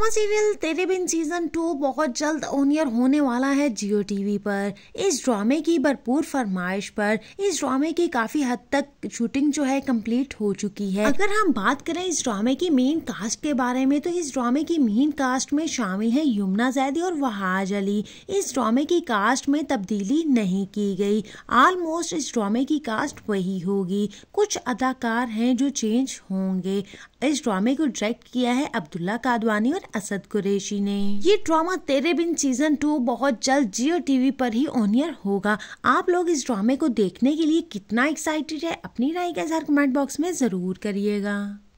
drama serial तेरे बिन season two बहुत जल्द ओनियर होने वाला है जियो टीवी पर इस ड्रामे की भरपूर फरमाइश पर इस ड्रामे की काफी हद तक शूटिंग जो है कंप्लीट हो चुकी है अगर हम बात करें इस ड्रामे की मेन कास्ट के बारे में तो इस ड्रामे की मेन कास्ट में शामिल है यमुना जैदी और वहाज अली इस ड्रामे की कास्ट में तब्दीली नहीं की गई ऑलमोस्ट इस ड्रामे की कास्ट वही होगी कुछ अदाकार हैं जो चेंज होंगे इस ड्रामे को डायरेक्ट किया है अब्दुल्ला कादवानी और असद कुरेशी ने ये ड्रामा तेरे बिन सीजन टू बहुत जल्द जियो टीवी पर ही ऑनियर होगा आप लोग इस ड्रामे को देखने के लिए कितना एक्साइटेड है अपनी राय का इजहार कमेंट बॉक्स में जरूर करिएगा